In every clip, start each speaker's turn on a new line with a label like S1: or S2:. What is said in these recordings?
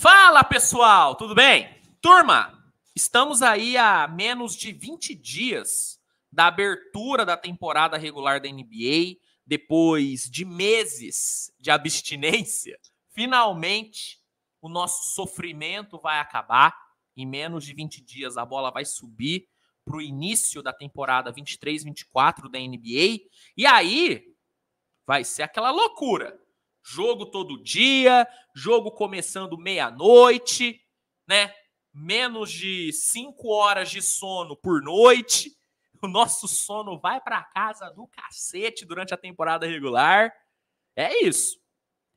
S1: Fala pessoal, tudo bem? Turma, estamos aí a menos de 20 dias da abertura da temporada regular da NBA, depois de meses de abstinência. Finalmente, o nosso sofrimento vai acabar. Em menos de 20 dias, a bola vai subir para o início da temporada 23-24 da NBA. E aí vai ser aquela loucura. Jogo todo dia, jogo começando meia-noite, né? Menos de cinco horas de sono por noite. O nosso sono vai para casa do cacete durante a temporada regular. É isso.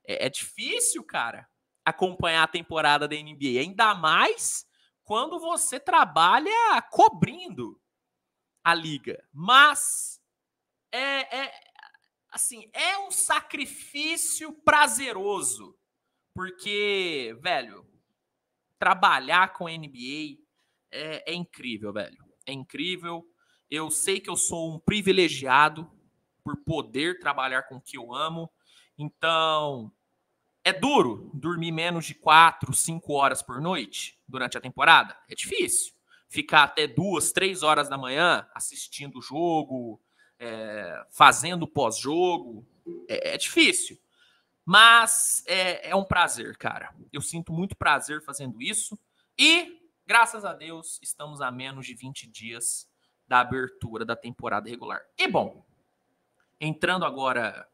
S1: É, é difícil, cara, acompanhar a temporada da NBA. Ainda mais quando você trabalha cobrindo a liga. Mas é, é assim, é um sacrifício prazeroso. Porque, velho, trabalhar com NBA é, é incrível, velho. É incrível. Eu sei que eu sou um privilegiado por poder trabalhar com o que eu amo. Então, é duro dormir menos de quatro cinco horas por noite durante a temporada? É difícil. Ficar até duas três horas da manhã assistindo o jogo, é, fazendo pós-jogo. É, é, difícil. Mas é, é um prazer, cara. Eu sinto muito prazer fazendo isso. E, graças a Deus, estamos a menos de 20 dias da abertura da temporada regular. E, bom, entrando agora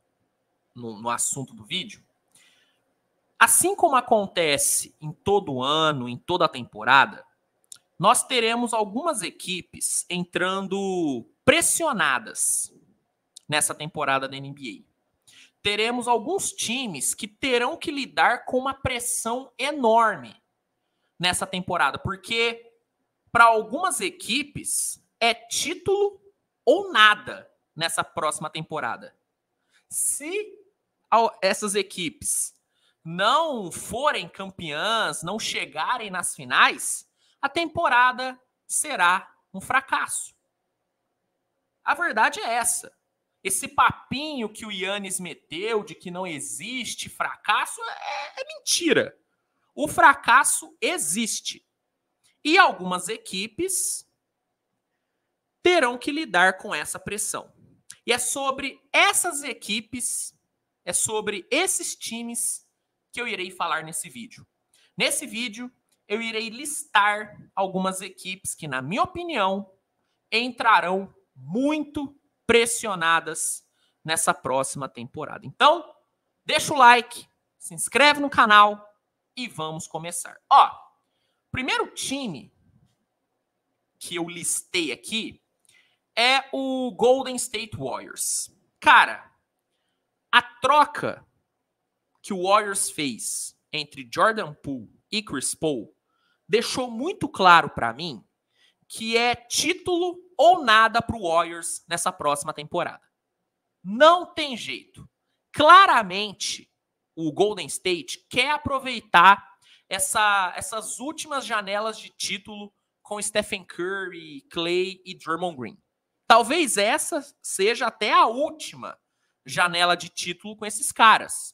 S1: no, no assunto do vídeo, assim como acontece em todo ano, em toda a temporada, nós teremos algumas equipes entrando pressionadas nessa temporada da NBA. Teremos alguns times que terão que lidar com uma pressão enorme nessa temporada, porque para algumas equipes é título ou nada nessa próxima temporada. Se essas equipes não forem campeãs, não chegarem nas finais, a temporada será um fracasso. A verdade é essa. Esse papinho que o Yannis meteu de que não existe fracasso é, é mentira. O fracasso existe. E algumas equipes terão que lidar com essa pressão. E é sobre essas equipes, é sobre esses times que eu irei falar nesse vídeo. Nesse vídeo, eu irei listar algumas equipes que, na minha opinião, entrarão muito pressionadas nessa próxima temporada. Então, deixa o like, se inscreve no canal e vamos começar. Ó, primeiro time que eu listei aqui é o Golden State Warriors. Cara, a troca que o Warriors fez entre Jordan Poole e Chris Paul deixou muito claro para mim que é título ou nada para o Warriors nessa próxima temporada. Não tem jeito. Claramente, o Golden State quer aproveitar essa, essas últimas janelas de título com Stephen Curry, Clay e Draymond Green. Talvez essa seja até a última janela de título com esses caras.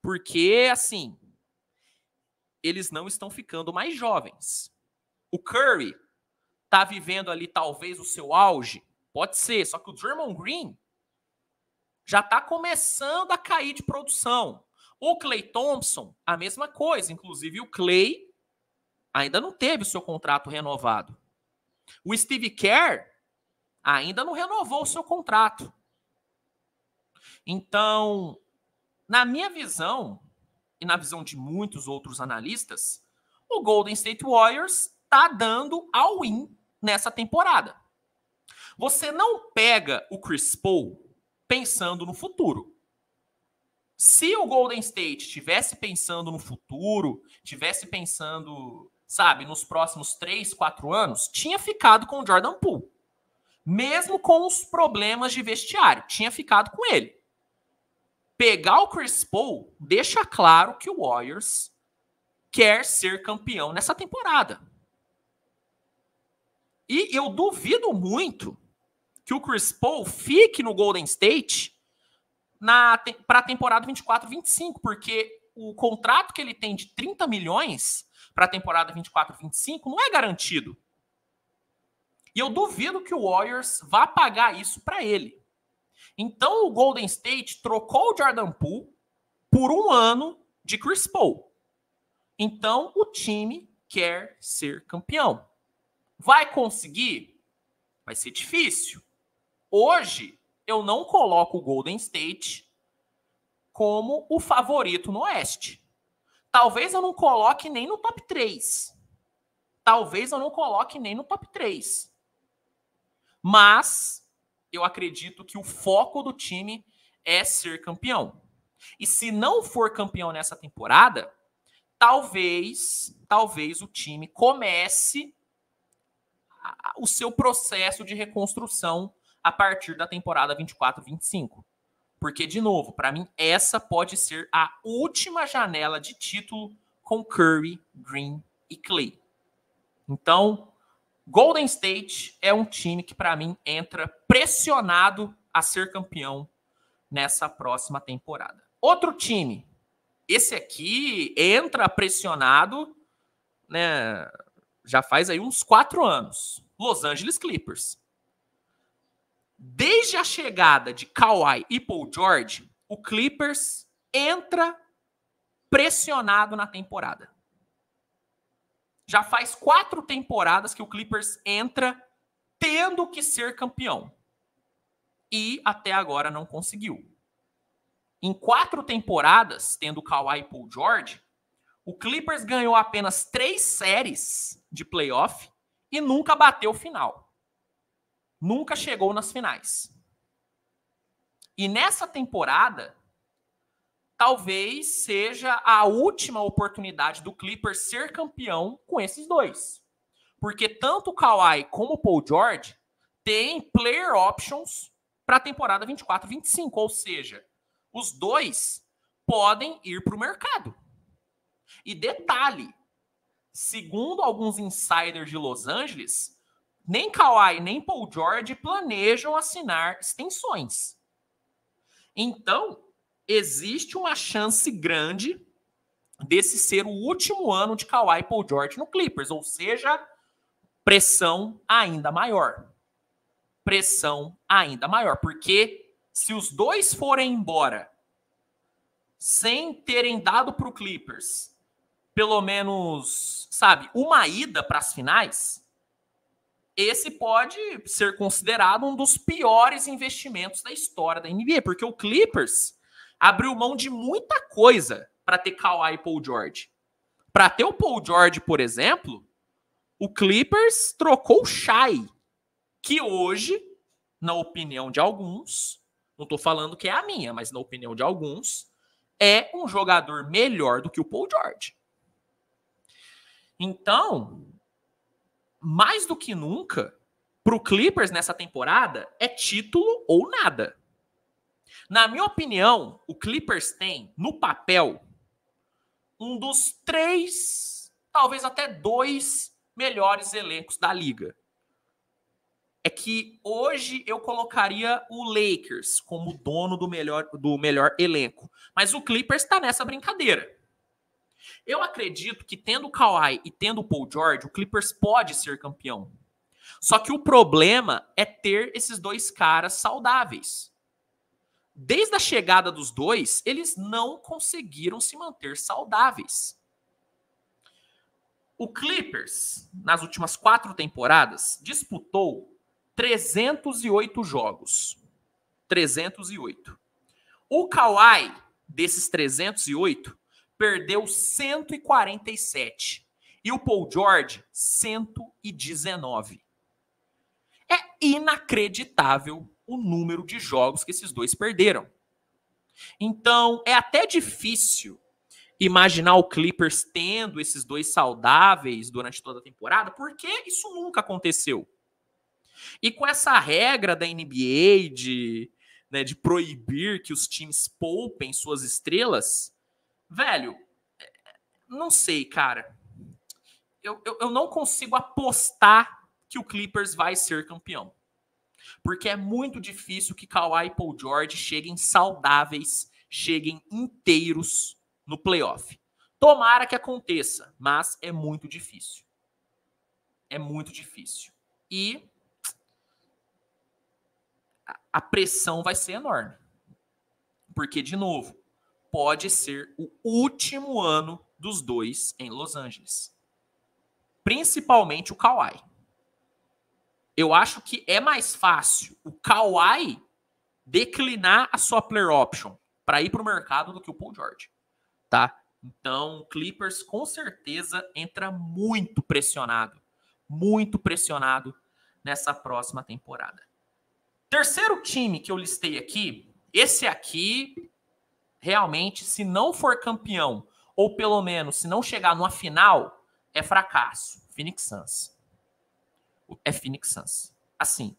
S1: Porque, assim, eles não estão ficando mais jovens. O Curry está vivendo ali talvez o seu auge, pode ser, só que o Draymond Green já está começando a cair de produção. O Clay Thompson, a mesma coisa, inclusive o Clay ainda não teve o seu contrato renovado. O Steve Kerr ainda não renovou o seu contrato. Então, na minha visão, e na visão de muitos outros analistas, o Golden State Warriors está dando ao win nessa temporada. Você não pega o Chris Paul pensando no futuro. Se o Golden State tivesse pensando no futuro, tivesse pensando, sabe, nos próximos 3, 4 anos, tinha ficado com o Jordan Poole. Mesmo com os problemas de vestiário, tinha ficado com ele pegar o Chris Paul deixa claro que o Warriors quer ser campeão nessa temporada. E eu duvido muito que o Chris Paul fique no Golden State para a temporada 24-25, porque o contrato que ele tem de 30 milhões para a temporada 24-25 não é garantido. E eu duvido que o Warriors vá pagar isso para ele. Então o Golden State trocou o Jordan Poole por um ano de Chris Paul. Então o time quer ser campeão. Vai conseguir? Vai ser difícil. Hoje eu não coloco o Golden State como o favorito no Oeste. Talvez eu não coloque nem no top 3. Talvez eu não coloque nem no top 3. Mas eu acredito que o foco do time é ser campeão. E se não for campeão nessa temporada, talvez, talvez o time comece o seu processo de reconstrução a partir da temporada 24-25. Porque, de novo, para mim, essa pode ser a última janela de título com Curry, Green e Clay. Então, Golden State é um time que, para mim, entra pressionado a ser campeão nessa próxima temporada. Outro time, esse aqui entra pressionado, né? Já faz aí uns quatro anos. Los Angeles Clippers. Desde a chegada de Kawhi e Paul George, o Clippers entra pressionado na temporada. Já faz quatro temporadas que o Clippers entra tendo que ser campeão. E até agora não conseguiu. Em quatro temporadas, tendo Kawhi e Paul George, o Clippers ganhou apenas três séries de playoff e nunca bateu final. Nunca chegou nas finais. E nessa temporada, talvez seja a última oportunidade do Clippers ser campeão com esses dois. Porque tanto o Kawhi como o Paul George têm player options para a temporada 24-25, ou seja, os dois podem ir para o mercado. E detalhe, segundo alguns insiders de Los Angeles, nem Kawhi nem Paul George planejam assinar extensões. Então, existe uma chance grande desse ser o último ano de Kawhi Paul George no Clippers, ou seja, pressão ainda maior. Pressão ainda maior, porque se os dois forem embora sem terem dado para o Clippers pelo menos, sabe, uma ida para as finais, esse pode ser considerado um dos piores investimentos da história da NBA, porque o Clippers abriu mão de muita coisa para ter Kawhi e Paul George. Para ter o Paul George, por exemplo, o Clippers trocou o Shai, que hoje, na opinião de alguns, não estou falando que é a minha, mas na opinião de alguns, é um jogador melhor do que o Paul George. Então, mais do que nunca, para o Clippers nessa temporada é título ou nada. Na minha opinião, o Clippers tem, no papel, um dos três, talvez até dois melhores elencos da liga. É que hoje eu colocaria o Lakers como dono do melhor, do melhor elenco. Mas o Clippers está nessa brincadeira. Eu acredito que tendo o Kawhi e tendo o Paul George, o Clippers pode ser campeão. Só que o problema é ter esses dois caras saudáveis desde a chegada dos dois, eles não conseguiram se manter saudáveis. O Clippers, nas últimas quatro temporadas, disputou 308 jogos. 308. O Kawhi, desses 308, perdeu 147. E o Paul George, 119 inacreditável o número de jogos que esses dois perderam. Então, é até difícil imaginar o Clippers tendo esses dois saudáveis durante toda a temporada, porque isso nunca aconteceu. E com essa regra da NBA de, né, de proibir que os times poupem suas estrelas, velho, é, é, não sei, cara. Eu, eu, eu não consigo apostar que o Clippers vai ser campeão. Porque é muito difícil que Kawhi e Paul George cheguem saudáveis, cheguem inteiros no playoff. Tomara que aconteça, mas é muito difícil. É muito difícil. E a pressão vai ser enorme. Porque, de novo, pode ser o último ano dos dois em Los Angeles. Principalmente o Kawhi eu acho que é mais fácil o Kawhi declinar a sua player option para ir para o mercado do que o Paul George, tá? Então, Clippers com certeza entra muito pressionado, muito pressionado nessa próxima temporada. Terceiro time que eu listei aqui, esse aqui realmente se não for campeão ou pelo menos se não chegar numa final é fracasso, Phoenix Suns é Phoenix Suns. Assim,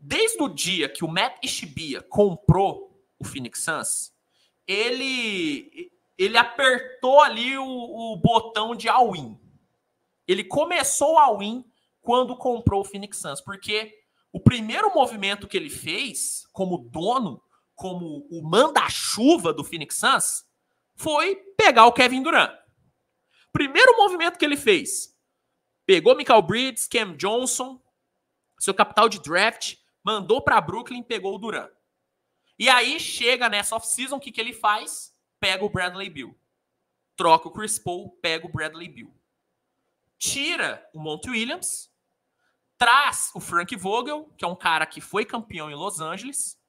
S1: desde o dia que o Matt Ishibia comprou o Phoenix Suns, ele ele apertou ali o, o botão de all-in. Ele começou all-in quando comprou o Phoenix Suns, porque o primeiro movimento que ele fez como dono, como o manda-chuva do Phoenix Suns, foi pegar o Kevin Durant. Primeiro movimento que ele fez, Pegou Michael Bridges, Cam Johnson, seu capital de draft, mandou para Brooklyn, pegou o Duran. E aí chega nessa off-season, o que, que ele faz? Pega o Bradley Bill. Troca o Chris Paul, pega o Bradley Bill. Tira o Monte Williams, traz o Frank Vogel, que é um cara que foi campeão em Los Angeles.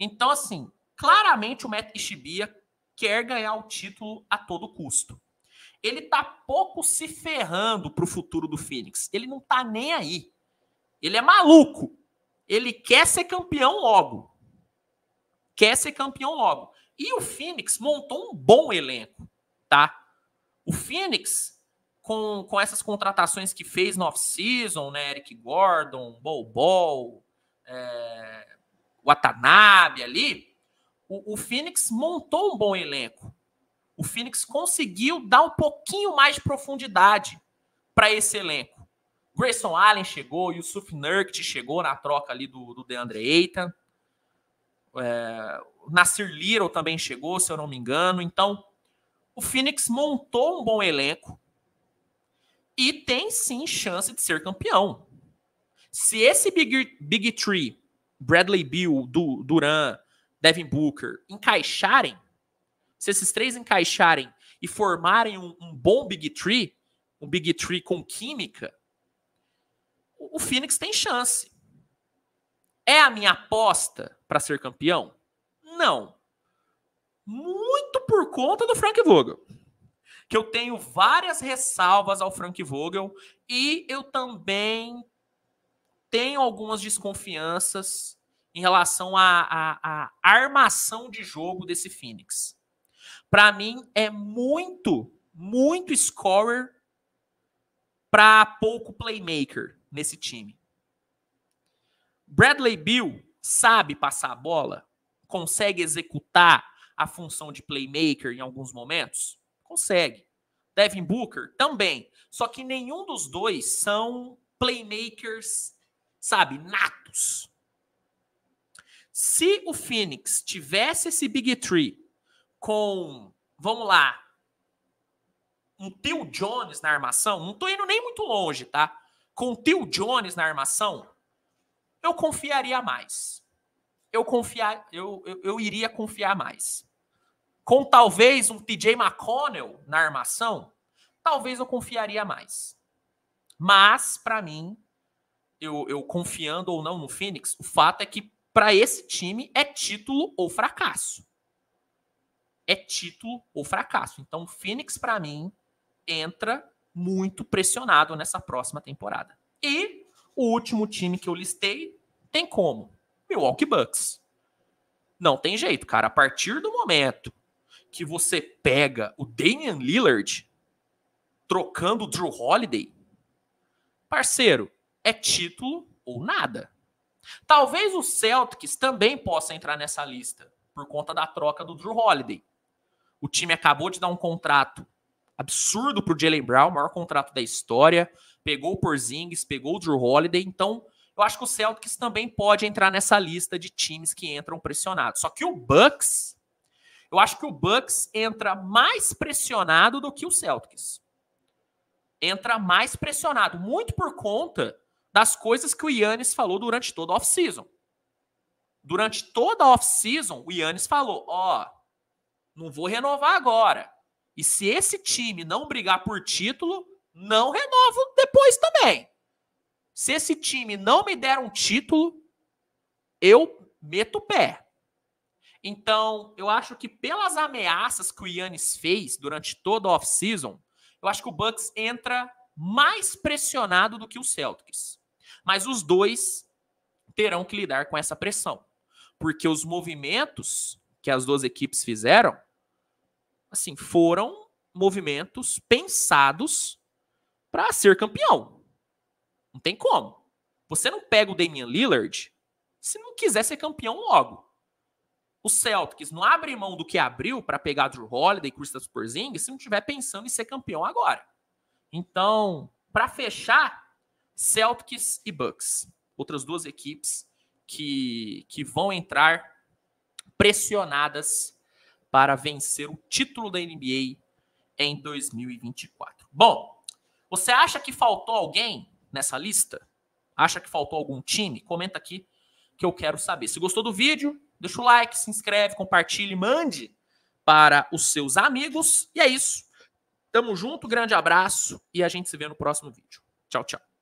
S1: Então, assim, claramente o Matt Ishibia quer ganhar o título a todo custo ele tá pouco se ferrando para o futuro do Phoenix. Ele não tá nem aí. Ele é maluco. Ele quer ser campeão logo. Quer ser campeão logo. E o Phoenix montou um bom elenco, tá? O Phoenix, com, com essas contratações que fez no off-season, né? Eric Gordon, Bol Bol, é, Watanabe ali, o, o Phoenix montou um bom elenco. O Phoenix conseguiu dar um pouquinho mais de profundidade para esse elenco. Grayson Allen chegou, Yusuf Nurkic chegou na troca ali do, do DeAndre Ayton. É, Nasir Little também chegou, se eu não me engano. Então, o Phoenix montou um bom elenco e tem sim chance de ser campeão. Se esse Big, Big Tree, Bradley Bill, du, Duran, Devin Booker, encaixarem, se esses três encaixarem e formarem um, um bom Big Tree, um Big Tree com química, o, o Phoenix tem chance. É a minha aposta para ser campeão? Não. Muito por conta do Frank Vogel. Que eu tenho várias ressalvas ao Frank Vogel e eu também tenho algumas desconfianças em relação à, à, à armação de jogo desse Phoenix para mim é muito, muito scorer para pouco playmaker nesse time. Bradley Bill sabe passar a bola, consegue executar a função de playmaker em alguns momentos? Consegue. Devin Booker também. Só que nenhum dos dois são playmakers, sabe, natos. Se o Phoenix tivesse esse Big Tree com, vamos lá, um Phil Jones na armação, não tô indo nem muito longe, tá? Com o Phil Jones na armação, eu confiaria mais. Eu confiar, eu, eu, eu iria confiar mais. Com talvez um TJ McConnell na armação, talvez eu confiaria mais. Mas, para mim, eu, eu confiando ou não no Phoenix, o fato é que para esse time é título ou fracasso é título ou fracasso. Então, o Phoenix, para mim, entra muito pressionado nessa próxima temporada. E o último time que eu listei tem como? Milwaukee Bucks. Não tem jeito, cara. A partir do momento que você pega o Damian Lillard trocando o Drew Holiday, parceiro, é título ou nada. Talvez o Celtics também possa entrar nessa lista por conta da troca do Drew Holiday. O time acabou de dar um contrato absurdo para o Jalen Brown, maior contrato da história. Pegou o Porzingis, pegou o Drew Holiday. Então, eu acho que o Celtics também pode entrar nessa lista de times que entram pressionados. Só que o Bucks, eu acho que o Bucks entra mais pressionado do que o Celtics. Entra mais pressionado, muito por conta das coisas que o Yannis falou durante toda a off-season. Durante toda a off-season, o Yannis falou: ó, oh, não vou renovar agora. E se esse time não brigar por título, não renovo depois também. Se esse time não me der um título, eu meto o pé. Então, eu acho que pelas ameaças que o Yannis fez durante toda a off-season, eu acho que o Bucks entra mais pressionado do que o Celtics. Mas os dois terão que lidar com essa pressão, porque os movimentos que as duas equipes fizeram, assim, foram movimentos pensados para ser campeão. Não tem como. Você não pega o Damian Lillard se não quiser ser campeão logo. O Celtics não abre mão do que abriu para pegar Drew Holiday e Kristaps Porzingis se não estiver pensando em ser campeão agora. Então, para fechar, Celtics e Bucks, outras duas equipes que, que vão entrar pressionadas para vencer o título da NBA em 2024. Bom, você acha que faltou alguém nessa lista? Acha que faltou algum time? Comenta aqui que eu quero saber. Se gostou do vídeo, deixa o like, se inscreve, compartilhe, mande para os seus amigos. E é isso. Tamo junto, grande abraço e a gente se vê no próximo vídeo. Tchau, tchau.